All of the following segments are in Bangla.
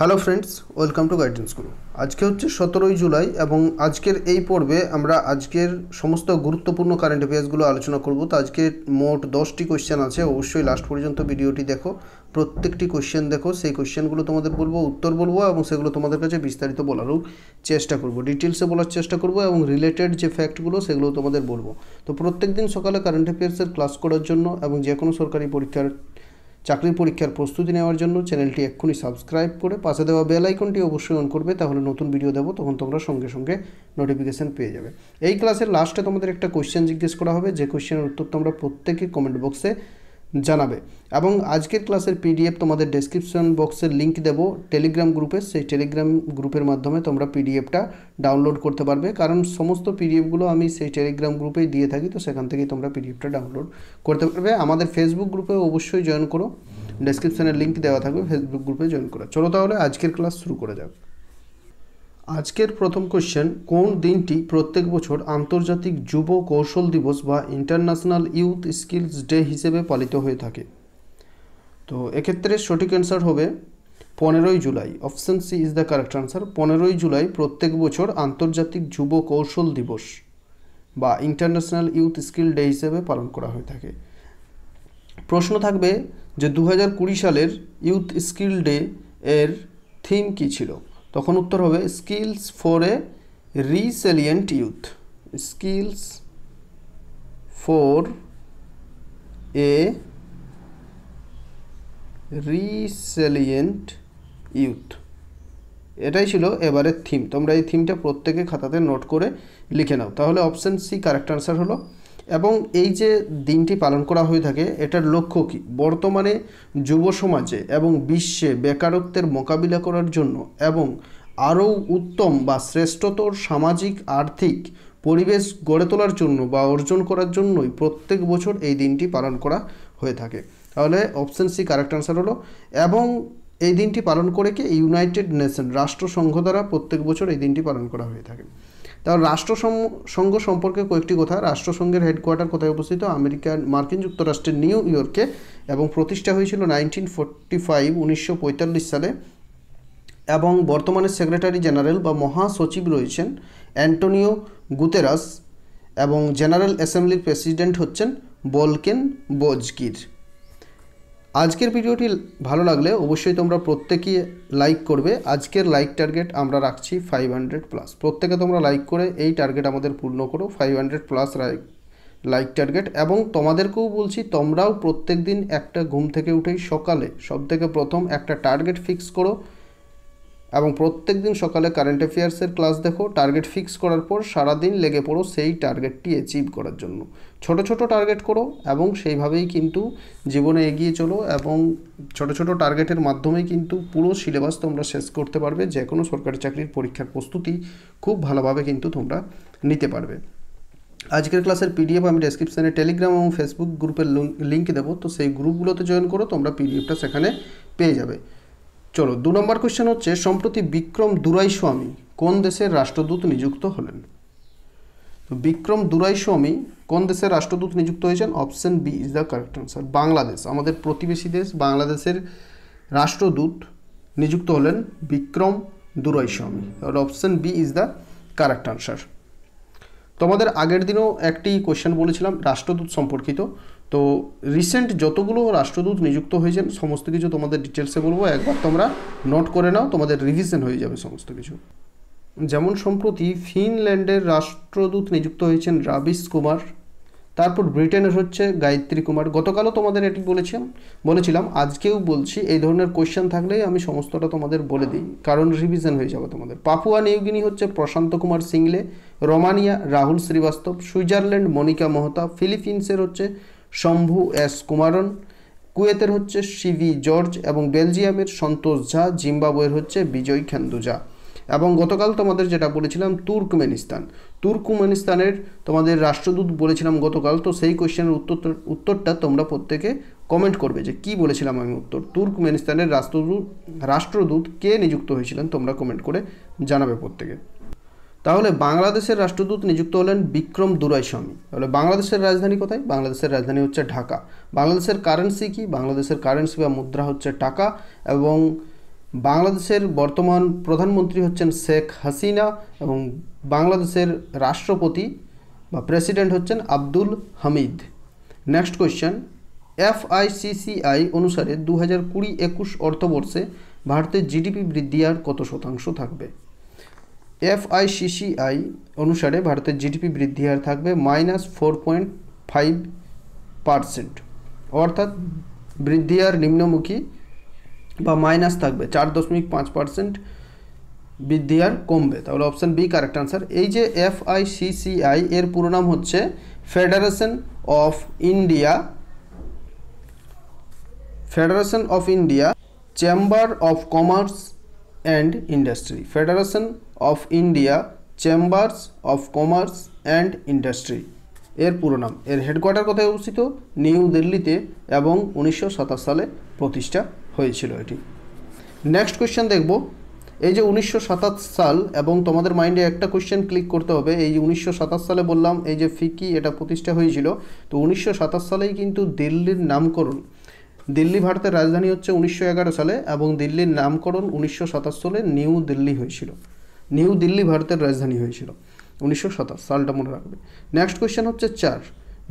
hello friends welcome to guidance Guru আজকে হচ্ছে সতেরোই জুলাই এবং আজকের এই পর্বে আমরা আজকের সমস্ত গুরুত্বপূর্ণ কারেন্ট অ্যাফেয়ার্সগুলো আলোচনা করব তো আজকে মোট দশটি কোয়েশ্চেন আছে অবশ্যই লাস্ট পর্যন্ত ভিডিওটি দেখো প্রত্যেকটি কোয়েশ্চেন দেখো সেই কোয়েশ্চেনগুলো তোমাদের বলবো উত্তর বলবো এবং সেগুলো তোমাদের কাছে বিস্তারিত বলারও চেষ্টা করবো ডিটেলসে বলার চেষ্টা করবো এবং রিলেটেড যে ফ্যাক্টগুলো সেগুলো তোমাদের বলবো তো প্রত্যেক দিন সকালে কারেন্ট অ্যাফেয়ার্সের ক্লাস করার জন্য এবং যে কোনো সরকারি পরীক্ষার চাকরির পরীক্ষার প্রস্তুতি নেওয়ার জন্য চ্যানেলটি এক্ষুনি সাবস্ক্রাইব করে পাশে দেওয়া বেল আইকনটি অবশ্যই অন করবে তাহলে নতুন ভিডিও দেবো তখন তোমরা সঙ্গে সঙ্গে নোটিফিকেশান পেয়ে যাবে এই ক্লাসের লাস্টে তোমাদের একটা কোয়েশ্চেন জিজ্ঞেস করা হবে যে কোয়েশ্চেনের উত্তর তোমরা প্রত্যেকে কমেন্ট বক্সে জানাবে এবং আজকের ক্লাসের পিডিএফ তোমাদের ডেসক্রিপশন বক্সের লিঙ্ক দেব টেলিগ্রাম গ্রুপে সেই টেলিগ্রাম গ্রুপের মাধ্যমে তোমরা পিডিএফটা ডাউনলোড করতে পারবে কারণ সমস্ত পিডিএফগুলো আমি সেই টেলিগ্রাম গ্রুপেই দিয়ে থাকি তো সেখান থেকেই তোমরা পিডিএফটা ডাউনলোড করতে পারবে আমাদের ফেসবুক গ্রুপে অবশ্যই জয়েন করো ডেসক্রিপশানের লিঙ্ক দেওয়া থাকবে ফেসবুক গ্রুপে জয়েন করো চলো তাহলে আজকের ক্লাস শুরু করে যাবে আজকের প্রথম কোশ্চেন কোন দিনটি প্রত্যেক বছর আন্তর্জাতিক যুব কৌশল দিবস বা ইন্টারন্যাশনাল ইউথ স্কিলস ডে হিসেবে পালিত হয়ে থাকে তো এক্ষেত্রে সঠিক অ্যান্সার হবে পনেরোই জুলাই option C is the correct answer পনেরোই জুলাই প্রত্যেক বছর আন্তর্জাতিক যুব কৌশল দিবস বা ইন্টারন্যাশনাল ইউথ স্কিল ডে হিসেবে পালন করা হয়ে থাকে প্রশ্ন থাকবে যে দু সালের ইউথ স্কিল ডে এর থিম কী ছিল তখন উত্তর হবে skills for a resilient youth skills for a resilient youth এটাই ছিল এবারের থিম তোমরা এই থিমটা প্রত্যেকে খাতাতে নোট করে লিখে নাও তাহলে অপশান সি কারেক্ট আনসার হলো এবং এই যে দিনটি পালন করা হয়ে থাকে এটার লক্ষ্য কি বর্তমানে যুব সমাজে এবং বিশ্বে বেকারত্বের মোকাবিলা করার জন্য এবং আরও উত্তম বা শ্রেষ্ঠতর সামাজিক আর্থিক পরিবেশ গড়ে তোলার জন্য বা অর্জন করার জন্যই প্রত্যেক বছর এই দিনটি পালন করা হয়ে থাকে তাহলে অপশান সি কারেক্ট আনসার হলো এবং এই দিনটি পালন করে কি ইউনাইটেড নেশন রাষ্ট্রসংঘ দ্বারা প্রত্যেক বছর এই দিনটি পালন করা হয়ে থাকে তাহলে সংঘ সম্পর্কে কয়েকটি কথা রাষ্ট্রসংঘের হেডকোয়ার্টার কোথায় অবস্থিত আমেরিকান মার্কিন যুক্তরাষ্ট্রের নিউ ইয়র্কে এবং প্রতিষ্ঠা হয়েছিল নাইনটিন ফোরটি ফাইভ উনিশশো সালে এবং বর্তমানে সেক্রেটারি জেনারেল বা মহাসচিব রয়েছেন অ্যান্টোনিও গুতেরাস এবং জেনারেল অ্যাসেম্বলির প্রেসিডেন্ট হচ্ছেন বলকেন বজগির আজকের ভিডিওটি ভালো লাগলে অবশ্যই তোমরা প্রত্যেকেই লাইক করবে আজকের লাইক টার্গেট আমরা রাখছি ফাইভ হান্ড্রেড প্লাস প্রত্যেকে তোমরা লাইক করে এই টার্গেট আমাদের পূর্ণ করো five hundred plus like like target এবং তোমাদেরকেও বলছি তোমরাও প্রত্যেক দিন একটা ঘুম থেকে উঠেই সকালে সব থেকে প্রথম একটা টার্গেট ফিক্স করো এবং প্রত্যেক দিন সকালে কারেন্ট অ্যাফেয়ার্সের ক্লাস দেখো টার্গেট ফিক্স করার পর সারাদিন লেগে পড়ো সেই টার্গেটটি অ্যাচিভ করার জন্য ছোট ছোট টার্গেট করো এবং সেইভাবেই কিন্তু জীবনে এগিয়ে চলো এবং ছোট ছোট টার্গেটের মাধ্যমে কিন্তু পুরো সিলেবাস তোমরা শেষ করতে পারবে যে কোনো সরকারি চাকরির পরীক্ষার প্রস্তুতি খুব ভালোভাবে কিন্তু তোমরা নিতে পারবে আজকের ক্লাসের পিডিএফ আমি ডেসক্রিপশানে টেলিগ্রাম এবং ফেসবুক গ্রুপের লিঙ্ক দেবো তো সেই গ্রুপগুলোতে জয়েন করো তোমরা পিডিএফটা সেখানে পেয়ে যাবে চলো দু নম্বর কোয়েশ্চেন হচ্ছে সম্প্রতি বিক্রম দুরাইস্বামী কোন দেশের রাষ্ট্রদূত নিযুক্ত হলেন তো বিক্রম দুরাইস্বামী কোন দেশের রাষ্ট্রদূত নিযুক্ত হয়েছেন option B is the correct answer Bangladesh আমাদের প্রতিবেশী দেশ বাংলাদেশের রাষ্ট্রদূত নিযুক্ত হলেন বিক্রম দুরাইস্বামী তাহলে option B is the correct answer তোমাদের আগের দিনও একটি কোয়েশ্চেন বলেছিলাম রাষ্ট্রদূত সম্পর্কিত তো রিসেন্ট যতগুলো রাষ্ট্রদূত নিযুক্ত হয়েছেন সমস্ত কিছু তোমাদের ডিটেলসে বলবো একবার তোমরা নোট করে নাও তোমাদের রিভিশন হয়ে যাবে সমস্ত কিছু যেমন সম্প্রতি ফিনল্যান্ডের রাষ্ট্রদূত নিযুক্ত হয়েছেন রাবিস কুমার তারপর ব্রিটেনের হচ্ছে গায়ত্রী কুমার গতকালও তোমাদের এটি বলেছিলাম বলেছিলাম আজকেও বলছি এই ধরনের কোয়েশ্চেন থাকলেই আমি সমস্তটা তোমাদের বলে দিই কারণ রিভিশন হয়ে যাবে তোমাদের পাপুয়া নিউগিনি হচ্ছে প্রশান্ত কুমার সিংলে রোমানিয়া রাহুল শ্রীবাস্তব সুইজারল্যান্ড মনিকা মহতা ফিলিপিন্সের হচ্ছে শম্ভু এস কুমারন কুয়েতের হচ্ছে সিভি জর্জ এবং বেলজিয়ামের সন্তোষ ঝা জিম্বাবুয়ের হচ্ছে বিজয় খেন্দুজা এবং গতকাল তোমাদের যেটা বলেছিলাম তুর্কমেনিস্তান তুর্কমেনিস্তানের তোমাদের রাষ্ট্রদূত বলেছিলাম গতকাল তো সেই কোয়েশ্চেনের উত্তর উত্তরটা তোমরা প্রত্যেকে কমেন্ট করবে যে কি বলেছিলাম আমি উত্তর তুর্কমেনিস্তানের রাষ্ট্রদূত রাষ্ট্রদূত কে নিযুক্ত হয়েছিলেন তোমরা কমেন্ট করে জানাবে প্রত্যেকে তাহলে বাংলাদেশের রাষ্ট্রদূত নিযুক্ত হলেন বিক্রম দুরাইস্বামী তাহলে বাংলাদেশের রাজধানী কোথায় বাংলাদেশের রাজধানী হচ্ছে ঢাকা বাংলাদেশের কারেন্সি কি বাংলাদেশের কারেন্সি বা মুদ্রা হচ্ছে টাকা এবং বাংলাদেশের বর্তমান প্রধানমন্ত্রী হচ্ছেন শেখ হাসিনা এবং বাংলাদেশের রাষ্ট্রপতি বা প্রেসিডেন্ট হচ্ছেন Abdul Hamid next question FICCI অনুসারে দু হাজার কুড়ি একুশ অর্থবর্ষে ভারতের জিডিপি বৃদ্ধি আর কত শতাংশ থাকবে এফআইসিসিআই অনুসারে ভারতের জিডিপি বৃদ্ধি হার থাকবে minus four point five percent অর্থাৎ বৃদ্ধি হার নিম্নমুখী বা মাইনাস থাকবে চার দশমিক পাঁচ পার্সেন্ট বৃদ্ধি আর কমবে তাহলে অপশান বি কারেক্ট আনসার এই যে এফআইসিসিআই এর পুরো নাম হচ্ছে federation of India federation of India chamber of commerce and Industry, Federation of India chambers of commerce and industry এর পুরো নাম এর হেডকোয়ার্টার কোথায় অবস্থিত নিউ দিল্লিতে এবং উনিশশো সালে প্রতিষ্ঠা হয়েছিল এটি নেক্সট কোয়েশ্চেন দেখব এই যে উনিশশো সাল এবং তোমাদের মাইন্ডে একটা কোয়েশ্চেন ক্লিক করতে হবে এই যে উনিশশো সালে বললাম এই যে ফিকি এটা প্রতিষ্ঠা হয়েছিল তো উনিশশো সালেই কিন্তু দিল্লির নামকরণ দিল্লি ভারতের রাজধানী হচ্ছে উনিশশো সালে এবং দিল্লির নামকরণ উনিশশো সালে নিউ দিল্লি হয়েছিল নিউ দিল্লি ভারতের রাজধানী হয়েছিল উনিশশো সালটা মনে রাখবে নেক্সট কোয়েশ্চেন হচ্ছে চার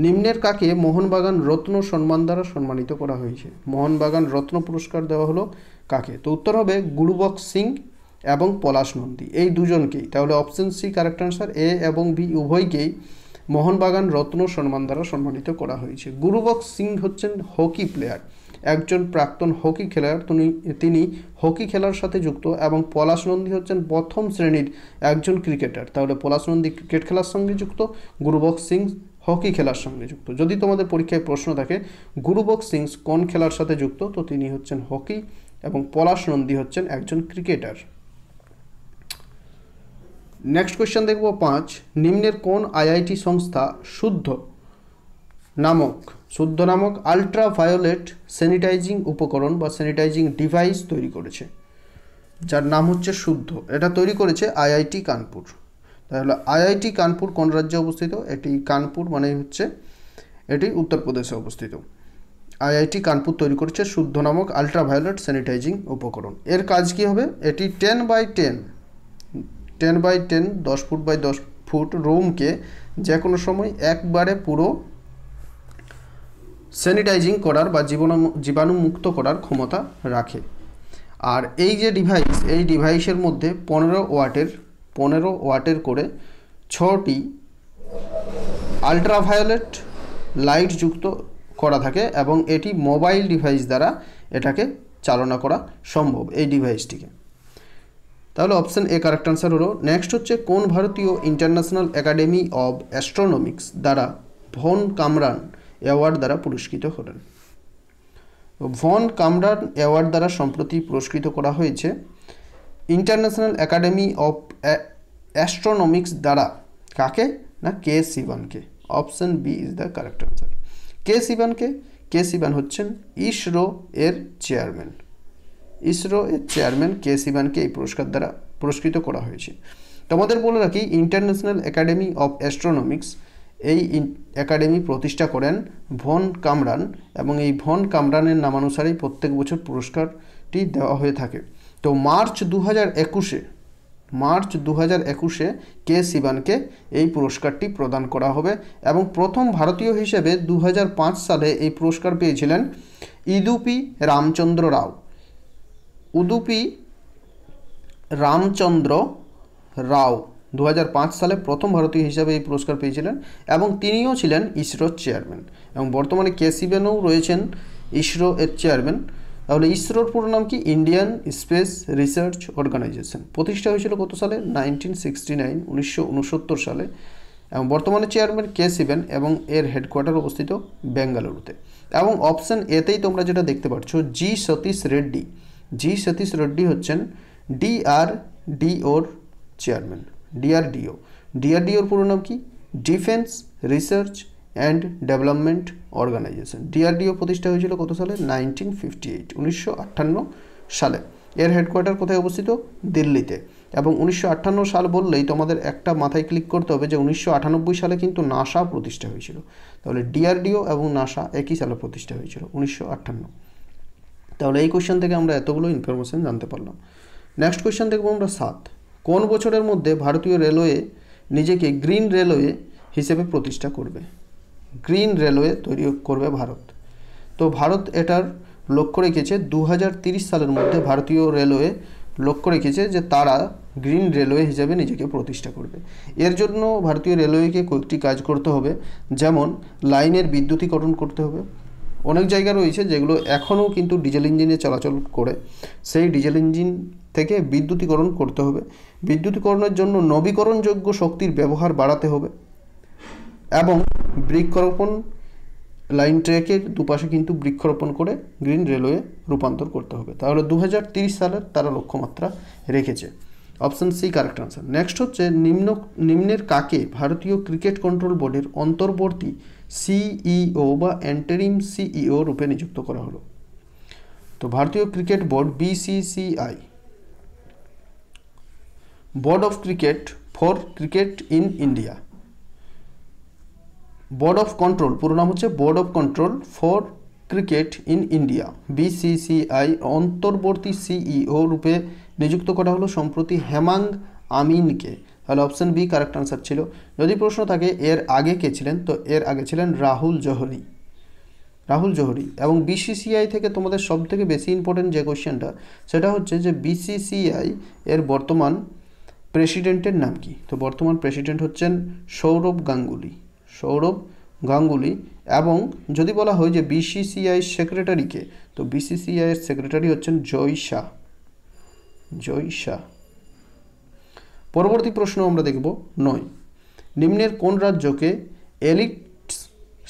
নিম্নের কাকে মোহনবাগান রত্ন সম্মান দ্বারা সম্মানিত করা হয়েছে মোহনবাগান রত্ন পুরস্কার দেওয়া হলো কাকে তো উত্তর হবে গুরুবক সিং এবং পলাশ নন্দী এই দুজনকেই তাহলে option C correct answer A এবং বি উভয়কেই মোহনবাগান রত্ন সম্মান দ্বারা সম্মানিত করা হয়েছে গুরুবক সিং হচ্ছেন হকি প্লেয়ার একজন প্রাক্তন হকি খেলার তিনি হকি খেলার সাথে যুক্ত এবং পলাশ নন্দী হচ্ছেন প্রথম শ্রেণীর একজন ক্রিকেটার তাহলে পলাশ নন্দী ক্রিকেট খেলার সঙ্গে যুক্ত গুরুবক সিং হকি খেলার সঙ্গে যুক্ত যদি তোমাদের পরীক্ষায় প্রশ্ন থাকে গুরুবক সিং কোন খেলার সাথে যুক্ত তো তিনি হচ্ছেন হকি এবং পলাশ নন্দী হচ্ছেন একজন ক্রিকেটার নেক্সট কোয়েশ্চেন দেখব পাঁচ নিম্নের কোন আইআইটি সংস্থা শুদ্ধ নামক শুদ্ধ নামক আলট্রা ভায়োলেট স্যানিটাইজিং উপকরণ বা স্যানিটাইজিং ডিভাইস তৈরি করেছে যার নাম হচ্ছে শুদ্ধ এটা তৈরি করেছে আইআইটি কানপুর তাহলে আইআইটি কানপুর কোন রাজ্যে অবস্থিত এটি কানপুর মানে হচ্ছে এটি উত্তরপ্রদেশে অবস্থিত আইআইটি কানপুর তৈরি করেছে শুদ্ধ নামক আলট্রাভায়োলেট স্যানিটাইজিং উপকরণ এর কাজ কি হবে এটি ten by ten ten by ten দশ ফুট বাই দশ ফুট রুমকে যে কোনো সময় একবারে পুরো স্যানিটাইজিং করার বা জীবাণু জীবাণুমুক্ত করার ক্ষমতা রাখে আর এই যে ডিভাইস এই ডিভাইসের মধ্যে পনেরো ওয়াটের পনেরো ওয়াটের করে ছটি আল্ট্রাভায়োলেট লাইট যুক্ত করা থাকে এবং এটি মোবাইল ডিভাইস দ্বারা এটাকে চালনা করা সম্ভব এই ডিভাইসটিকে তাহলে অপশান এ কারেক্ট আনসার হলো নেক্সট হচ্ছে কোন ভারতীয় ইন্টারন্যাশনাল একাডেমি অব অ্যাস্ট্রোনমিক্স দ্বারা ভন কামরান অ্যাওয়ার্ড দ্বারা পুরস্কৃত হলেন ভন কামরান অ্যাওয়ার্ড দ্বারা সম্প্রতি পুরস্কৃত করা হয়েছে ইন্টারন্যাশনাল একাডেমি অফ অ্যাস্ট্রোনমিক্স দ্বারা কাকে না কে সিভানকে option B is the correct answer K সিভানকে কে সিভান হচ্ছেন ইসরো এর চেয়ারম্যান ইসরো এর চেয়ারম্যান কে সিভানকে এই পুরস্কার দ্বারা পুরস্কৃত করা হয়েছে তোমাদের বলে রাখি ইন্টারন্যাশনাল একাডেমি অফ অ্যাস্ট্রোনমিক্স এই একাডেমি প্রতিষ্ঠা করেন ভন কামরান এবং এই ভন কামরানের নামানুসারেই প্রত্যেক বছর পুরস্কারটি দেওয়া হয়ে থাকে তো মার্চ দু হাজার একুশে মার্চ দু হাজার একুশে কে সিবানকে এই পুরস্কারটি প্রদান করা হবে এবং প্রথম ভারতীয় হিসেবে দু সালে এই পুরস্কার পেয়েছিলেন ইদুপি রামচন্দ্র রাও উদুপি রামচন্দ্র রাও দু সালে প্রথম ভারতীয় হিসাবে এই পুরস্কার পেয়েছিলেন এবং তিনিও ছিলেন ইসরোর চেয়ারম্যান এবং বর্তমানে কে সিবেনও রয়েছেন ইসরো এর চেয়ারম্যান তাহলে ইসরোর পুরো নাম কি ইন্ডিয়ান স্পেস রিসার্চ অর্গানাইজেশন প্রতিষ্ঠা হয়েছিল কত সালে নাইনটিন সিক্সটি নাইন উনিশশো সালে এবং বর্তমানে চেয়ারম্যান কে সিবেন এবং এর হেডকোয়ার্টার অবস্থিত বেঙ্গালুরুতে এবং অপশান এতেই তোমরা যেটা দেখতে পাচ্ছ জি সতীশ রেড্ডি জি সতীশ রেড্ডি হচ্ছেন ডিআর ডিওর চেয়ারম্যান ডিআরডিও ডিআরডিওর পুরো নাম কি defence research and development organisation DRDO প্রতিষ্ঠা হয়েছিল কত সালে নাইনটিন ফিফটি এইট উনিশশো আটান্ন সালে এর হেডকোয়ার্টার কোথায় অবস্থিত দিল্লিতে এবং উনিশশো সাল বললেই তোমাদের একটা মাথায় ক্লিক করতে হবে যে উনিশশো সালে কিন্তু নাসা প্রতিষ্ঠা হয়েছিল তাহলে ডিআরডিও এবং নাসা একই সালে প্রতিষ্ঠা হয়েছিল উনিশশো তাহলে এই কোশ্চেন থেকে আমরা এতগুলো ইনফরমেশান জানতে পারলাম নেক্সট কোয়েশ্চেন দেখবো আমরা সাত কোন বছরের মধ্যে ভারতীয় রেলওয়ে নিজেকে গ্রিন রেলওয়ে হিসেবে প্রতিষ্ঠা করবে গ্রিন রেলওয়ে তৈরি করবে ভারত তো ভারত এটার লক্ষ্য রেখেছে দু সালের মধ্যে ভারতীয় রেলওয়ে লক্ষ্য রেখেছে যে তারা গ্রিন রেলওয়ে হিসাবে নিজেকে প্রতিষ্ঠা করবে এর জন্য ভারতীয় রেলওয়েকে কয়েকটি কাজ করতে হবে যেমন লাইনের বিদ্যুতীকরণ করতে হবে অনেক জায়গা রয়েছে যেগুলো এখনও কিন্তু ডিজেল ইঞ্জিনে চলাচল করে সেই ডিজেল ইঞ্জিন থেকে বিদ্যুতীকরণ করতে হবে বিদ্যুতীকরণের জন্য নবীকরণযোগ্য শক্তির ব্যবহার বাড়াতে হবে এবং বৃক্ষরোপণ লাইন ট্রেকের দুপাশে কিন্তু বৃক্ষরোপণ করে গ্রিন রেলওয়ে রূপান্তর করতে হবে তাহলে দু সালের তারা লক্ষ্যমাত্রা রেখেছে option C correct answer next হচ্ছে নিম্ন নিম্নের কাকে ভারতীয় ক্রিকেট কন্ট্রোল বোর্ডের অন্তর্বর্তী সিইও বা অ্যান্টেরিম সিইও রূপে নিযুক্ত করা হলো তো ভারতীয় cricket board BCCI board of cricket for cricket in India board of control পুরো নাম হচ্ছে board of control for cricket in India BCCI অন্তর্বর্তী সিইও e রূপে নিযুক্ত করা হলো সম্প্রতি হেমাং আমিনকে তাহলে অপশান বি কারেক্ট আনসার ছিল যদি প্রশ্ন থাকে এর আগে কে ছিলেন তো এর আগে ছিলেন রাহুল জহরি রাহুল জহরি এবং বিসিসিআই থেকে তোমাদের সবথেকে বেশি ইম্পর্টেন্ট যে কোয়েশ্চেনটা সেটা হচ্ছে যে বিসিসিআই এর বর্তমান প্রেসিডেন্টের নাম কি তো বর্তমান প্রেসিডেন্ট হচ্ছেন সৌরভ গাঙ্গুলি সৌরভ গাঙ্গুলি এবং যদি বলা হয় যে বিসিসিআই সেক্রেটারিকে তো বিসিসিআইয়ের সেক্রেটারি হচ্ছেন জয় শাহ জয় শাহ পরবর্তী প্রশ্ন আমরা দেখব নয় নিম্নের কোন রাজ্যকে এলিটস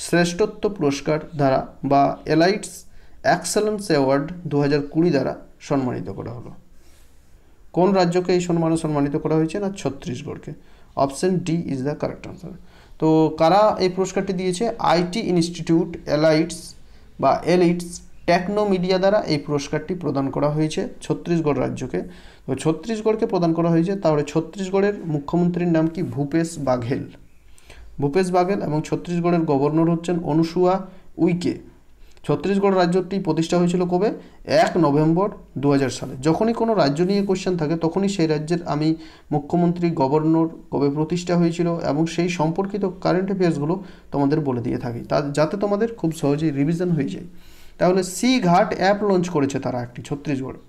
শ্রেষ্ঠত্ব পুরস্কার দ্বারা বা এলাইটস এক্সেলেন্স অ্যাওয়ার্ড দু দ্বারা সম্মানিত করা হলো কোন রাজ্যকে এই সম্মানে সম্মানিত করা হয়েছে না ছত্তিশগড়কে option D is the correct answer তো কারা এই পুরস্কারটি দিয়েছে আইটি ইনস্টিটিউট এলাইটস বা এলিটস টেকনো মিডিয়া দ্বারা এই পুরস্কারটি প্রদান করা হয়েছে ছত্তিশগড় রাজ্যকে তো ছত্তিশগড়কে প্রদান করা হয়েছে তাহলে ছত্তিশগড়ের মুখ্যমন্ত্রীর নাম কি ভূপেশ বাঘেল ভূপেশ বাঘেল এবং ছত্তিশগড়ের গভর্নর হচ্ছেন অনুসুয়া উইকে ছত্তিশগড় রাজ্যটি প্রতিষ্ঠা হয়েছিল কবে এক নভেম্বর দু সালে যখনই কোনো রাজ্য নিয়ে কোশ্চেন থাকে তখনই সেই রাজ্যের আমি মুখ্যমন্ত্রী গভর্নর কবে প্রতিষ্ঠা হয়েছিল এবং সেই সম্পর্কিত কারেন্ট অ্যাফেয়ার্সগুলো তোমাদের বলে দিয়ে থাকি তা যাতে তোমাদের খুব সহজেই রিভিশন হয়ে যায় তাহলে সি ঘাট অ্যাপ লঞ্চ করেছে তারা একটি ছত্তিশগড়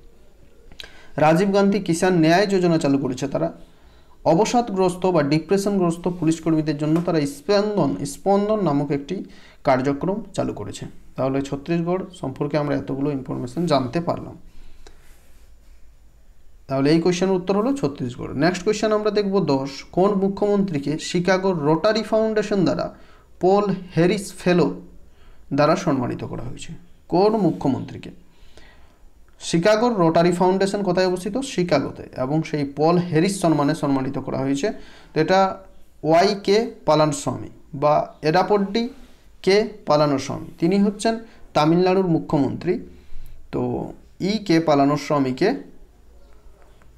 রাজীব গান্ধী কিষাণ ন্যায় যোজনা চালু করেছে তারা অবসাদগ্রস্ত বা ডিপ্রেশনগ্রস্ত পুলিশকর্মীদের জন্য তারা স্পন্দন স্পন্দন নামক একটি কার্যক্রম চালু করেছে তাহলে ছত্তিশগড় সম্পর্কে আমরা এতগুলো ইনফরমেশন জানতে পারলাম তাহলে এই কোয়েশনের উত্তর হলো ছত্তিশগড় নেক্সট কোয়েশ্চেন আমরা দেখব দশ কোন মুখ্যমন্ত্রীকে শিকাগোর রোটারি ফাউন্ডেশন দ্বারা পল হ্যারিস ফেলো দ্বারা সম্মানিত করা হয়েছে কোন মুখ্যমন্ত্রীকে শিকাগোর রোটারি ফাউন্ডেশন কোথায় অবস্থিত শিকাগোতে এবং সেই পল হ্যারিস সম্মানে সম্মানিত করা হয়েছে তো এটা ওয়াই কে পালানস্বামী বা এডাপড্ডি কে পালানস্বামী তিনি হচ্ছেন তামিলনাড়ুর মুখ্যমন্ত্রী তো ই কে পালানস্বামীকে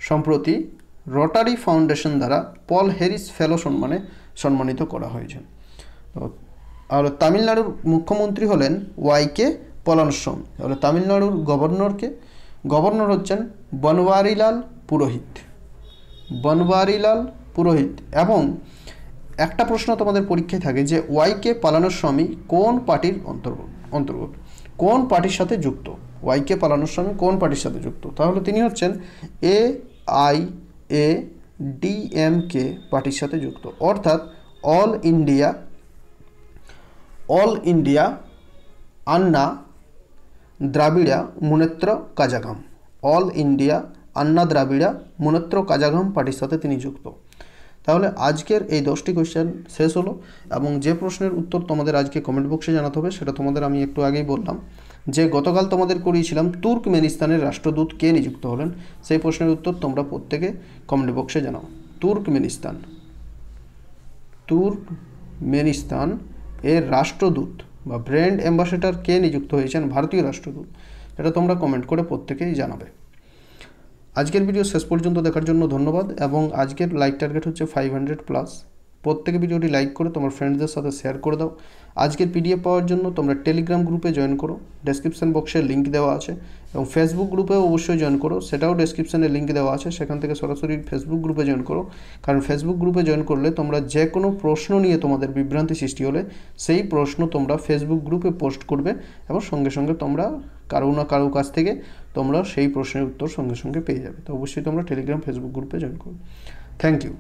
সম্প্রতি রোটারি ফাউন্ডেশন দ্বারা পল হ্যারিস ফেলো সম্মানে সম্মানিত করা হয়েছে আর তামিলনাড়ুর মুখ্যমন্ত্রী হলেন ওয়াই কে সময় তাহলে তামিলনাড়ুর গভর্নরকে গভর্নর হচ্ছেন বনওয়ারিলাল পুরোহিত বনওয়ারিলাল পুরোহিত এবং একটা প্রশ্ন তোমাদের পরীক্ষায় থাকে যে ওয়াইকে পালানুস্বামী কোন পার্টির অন্তর্গত অন্তর্গত কোন পার্টির সাথে যুক্ত ওয়াইকে পালানুস্বামী কোন পার্টির সাথে যুক্ত তাহলে তিনি হচ্ছেন এ আই এ কে পার্টির সাথে যুক্ত অর্থাৎ all India all India Anna Dravida Munnetra Kazhagam all India Anna Dravida Munnetra Kazhagam পার্টির সাথে তিনি যুক্ত তাহলে আজকের এই দশটি কোয়েশ্চেন শেষ হলো এবং যে প্রশ্নের উত্তর তোমাদের আজকে কমেন্ট বক্সে জানাতে হবে সেটা তোমাদের আমি একটু আগেই বললাম যে গতকাল তোমাদের করিয়েছিলাম তুর্কমেনিস্তানের রাষ্ট্রদূত কে নিযুক্ত হলেন সেই প্রশ্নের উত্তর তোমরা প্রত্যেকে কমেন্ট বক্সে জানাও তুর্কমেনিস্তান তুর্কমেনিস্তান এর রাষ্ট্রদূত বা ব্র্যান্ড অ্যাম্বাসেডার কে নিযুক্ত হয়েছেন ভারতীয় রাষ্ট্রদূত এটা তোমরা কমেন্ট করে প্রত্যেকেই জানাবে আজকের ভিডিও শেষ পর্যন্ত দেখার জন্য ধন্যবাদ এবং আজকের লাইক টার্গেট হচ্ছে ফাইভ হান্ড্রেড প্লাস প্রত্যেকে ভিডিওটি লাইক করে তোমার ফ্রেন্ডসদের সাথে শেয়ার করে দাও আজকের পিডিএফ পাওয়ার জন্য তোমরা টেলিগ্রাম গ্রুপে জয়েন করো ডেসক্রিপশান বক্সে লিঙ্ক দেওয়া আছে এবং ফেসবুক গ্রুপেও অবশ্যই জয়েন করো সেটাও ডেসক্রিপশানে লিঙ্ক দেওয়া আছে সেখান থেকে সরাসরি ফেসবুক গ্রুপে জয়েন করো কারণ ফেসবুক গ্রুপে জয়েন করলে তোমরা যে কোনো প্রশ্ন নিয়ে তোমাদের বিভ্রান্তি সৃষ্টি হলে সেই প্রশ্ন তোমরা ফেসবুক গ্রুপে পোস্ট করবে এবং সঙ্গে সঙ্গে তোমরা কারো না কারো কাছ থেকে তোমরা সেই প্রশ্নের উত্তর সঙ্গে সঙ্গে পেয়ে যাবে তো অবশ্যই তোমরা টেলিগ্রাম ফেসবুক গ্রুপে জয়েন করো থ্যাংক ইউ